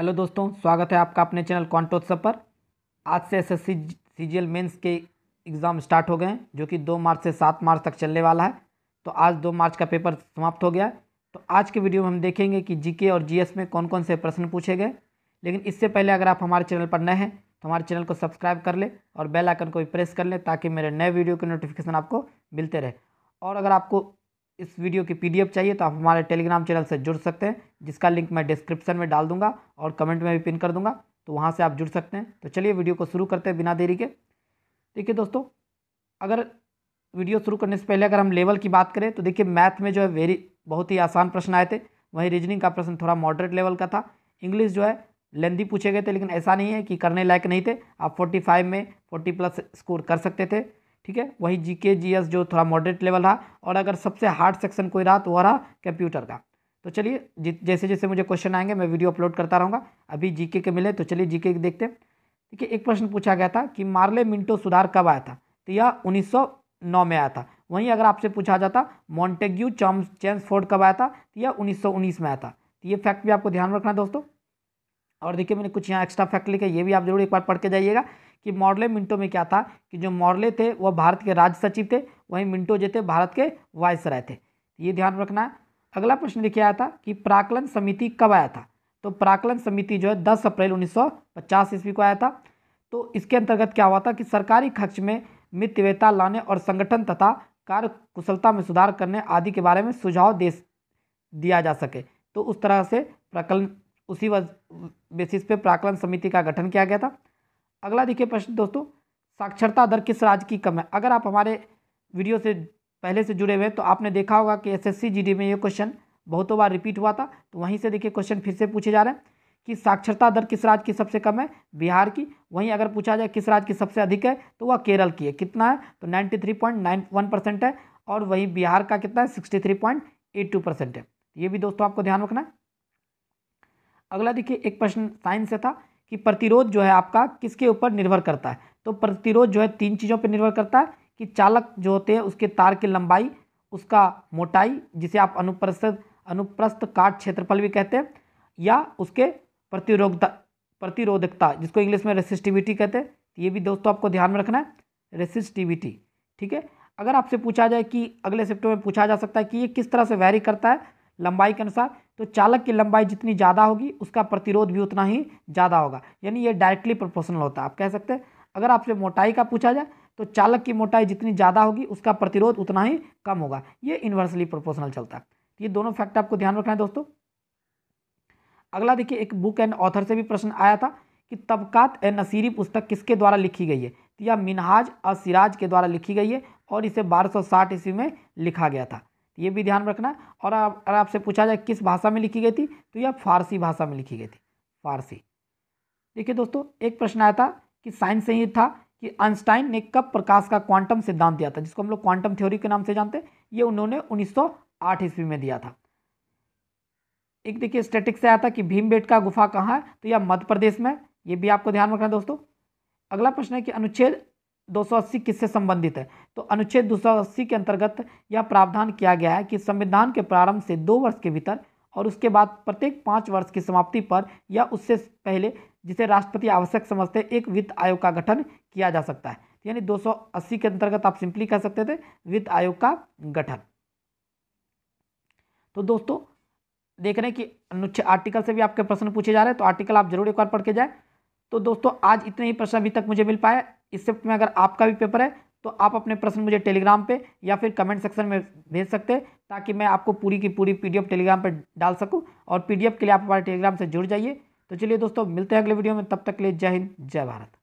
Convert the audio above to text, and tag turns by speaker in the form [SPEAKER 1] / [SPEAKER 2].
[SPEAKER 1] hello दोस्तों स्वागत है आपका अपने चैनल कॉन्टोत्सव पर आज से S S C C G L mains के एग्ज़ाम स्टार्ट हो गए हैं जो कि दो मार्च से सात मार्च तक चलने वाला है तो आज दो मार्च का पेपर समाप्त हो गया तो आज के वीडियो में हम देखेंगे कि जी के और जी एस में कौन कौन से प्रश्न पूछे गए लेकिन इससे पहले अगर आप हमारे चैनल पर नए हैं तो हमारे चैनल को सब्सक्राइब कर लें और बेलाइकन को भी प्रेस कर लें ताकि मेरे नए वीडियो के नोटिफिकेशन आपको मिलते रहे और अगर आपको इस वीडियो की पीडीएफ चाहिए तो आप हमारे टेलीग्राम चैनल से जुड़ सकते हैं जिसका लिंक मैं डिस्क्रिप्शन में डाल दूंगा और कमेंट में भी पिन कर दूंगा तो वहाँ से आप जुड़ सकते हैं तो चलिए वीडियो को शुरू करते हैं बिना देरी के देखिए दोस्तों अगर वीडियो शुरू करने से पहले अगर हम लेवल की बात करें तो देखिए मैथ में जो है वेरी बहुत ही आसान प्रश्न आए थे वहीं रीजनिंग का प्रश्न थोड़ा मॉडरेट लेवल का था इंग्लिश जो है लेंदी पूछे गए थे लेकिन ऐसा नहीं है कि करने लायक नहीं थे आप 45 में 40 प्लस स्कोर कर सकते थे ठीक है वही जी के जी एस जो थोड़ा मॉडरेट लेवल रहा और अगर सबसे हार्ड सेक्शन कोई रहा तो वह रहा कंप्यूटर का तो चलिए जैसे जैसे मुझे क्वेश्चन आएंगे मैं वीडियो अपलोड करता रहूँगा अभी जीके के मिले तो चलिए जीके के देखते हैं ठीक है एक प्रश्न पूछा गया था कि मार्ले मिंटो सुधार कब आया था तो यह नौ में आया था वहीं अगर आपसे पूछा जाता मॉन्टेग्यू चॉम्स फोर्ड कब आया था तो यह उन्नीस में आया था तो ये फैक्ट भी आपको ध्यान रखना दोस्तों और देखिए मैंने कुछ यहाँ एक्स्ट्रा फैक्ट लिखे ये भी आप जरूर एक बार पढ़ के जाइएगा कि मॉडले मिंटो में क्या था कि जो मॉडले थे वह भारत के राज्य सचिव थे वहीं मिंटो जो थे भारत के वायसराय थे ये ध्यान रखना है अगला प्रश्न देखिए आया था कि प्राकलन समिति कब आया था तो प्राकलन समिति जो है दस अप्रैल 1950 ईस्वी को आया था तो इसके अंतर्गत क्या हुआ था कि सरकारी खर्च में मितव्यता लाने और संगठन तथा कार्य कुशलता में सुधार करने आदि के बारे में सुझाव दे दिया जा सके तो उस तरह से प्राकलन उसी बेसिस पे प्राकलन समिति का गठन किया गया था अगला देखिए प्रश्न दोस्तों साक्षरता दर किस राज्य की कम है अगर आप हमारे वीडियो से पहले से जुड़े हुए हैं तो आपने देखा होगा कि एसएससी जीडी में ये क्वेश्चन बहुतों बार रिपीट हुआ था तो वहीं से देखिए क्वेश्चन फिर से पूछे जा रहे हैं कि साक्षरता दर किस राज्य की सबसे कम है बिहार की वहीं अगर पूछा जाए किस राज्य की सबसे अधिक है तो वह केरल की है कितना है तो वन परसेंट है और वहीं बिहार का कितना है टू परसेंट है ये भी दोस्तों आपको ध्यान रखना है अगला देखिए एक प्रश्न साइंस से था कि प्रतिरोध जो है आपका किसके ऊपर निर्भर करता है तो प्रतिरोध जो है तीन चीज़ों पर निर्भर करता है कि चालक जो होते हैं उसके तार की लंबाई उसका मोटाई जिसे आप अनुप्रस्थ अनुप्रस्थ काट क्षेत्रफल भी कहते हैं या उसके प्रतिरोधता प्रतिरोधकता जिसको इंग्लिश में रेसिस्टिविटी कहते हैं ये भी दोस्तों आपको ध्यान में रखना है रेसिस्टिविटी ठीक है अगर आपसे पूछा जाए कि अगले सेप्टर में पूछा जा सकता है कि ये किस तरह से वैरी करता है लंबाई के अनुसार तो चालक की लंबाई जितनी ज़्यादा होगी उसका प्रतिरोध भी उतना ही ज़्यादा होगा यानी ये डायरेक्टली प्रोपोर्शनल होता है आप कह सकते हैं अगर आपसे मोटाई का पूछा जाए तो चालक की मोटाई जितनी ज़्यादा होगी उसका प्रतिरोध उतना ही कम होगा ये इन्वर्सली प्रोपोर्शनल चलता है तो ये दोनों फैक्ट आपको ध्यान रखना है दोस्तों अगला देखिए एक बुक एंड ऑथर से भी प्रश्न आया था कि तबकात ए नसीरी पुस्तक किसके द्वारा लिखी गई है तो यह मिनहाज अ सिराज के द्वारा लिखी गई है और इसे 1260 ईस्वी में लिखा गया था ये भी ध्यान रखना और अगर आपसे पूछा जाए किस भाषा में लिखी गई थी तो यह फारसी भाषा में लिखी गई थी फारसी देखिए दोस्तों एक प्रश्न आया था कि साइंस से ही था कि आइंस्टाइन ने कब प्रकाश का क्वांटम सिद्धांत दिया था जिसको हम लोग क्वांटम थ्योरी के नाम से जानते हैं ये उन्होंने 1908 ईस्वी में दिया था एक देखिए स्टेटिक्स से आया था कि भीमबेट का गुफा कहाँ है तो यह मध्य प्रदेश में ये भी आपको ध्यान रखना है दोस्तों अगला प्रश्न है कि अनुच्छेद 280 किससे संबंधित है तो अनुच्छेद 280 के अंतर्गत यह प्रावधान किया गया है कि संविधान के प्रारंभ से दो वर्ष के भीतर और उसके बाद प्रत्येक पाँच वर्ष की समाप्ति पर या उससे पहले जिसे राष्ट्रपति आवश्यक समझते एक वित्त आयोग का गठन किया जा सकता है यानी 280 के अंतर्गत आप सिंपली कह सकते थे वित्त आयोग का गठन तो दोस्तों देख रहे हैं कि अनुच्छेद आर्टिकल से भी आपके प्रश्न पूछे जा रहे हैं तो आर्टिकल आप जरूर एक बार पढ़ के जाए तो दोस्तों आज इतने ही प्रश्न अभी तक मुझे मिल पाए इस शिफ्ट में अगर आपका भी पेपर है तो आप अपने प्रश्न मुझे टेलीग्राम पे या फिर कमेंट सेक्शन में भेज सकते हैं ताकि मैं आपको पूरी की पूरी पीडीएफ टेलीग्राम पे डाल सकूं और पीडीएफ के लिए आप हमारे टेलीग्राम से जुड़ जाइए तो चलिए दोस्तों मिलते हैं अगले वीडियो में तब तक के लिए जय हिंद जय भारत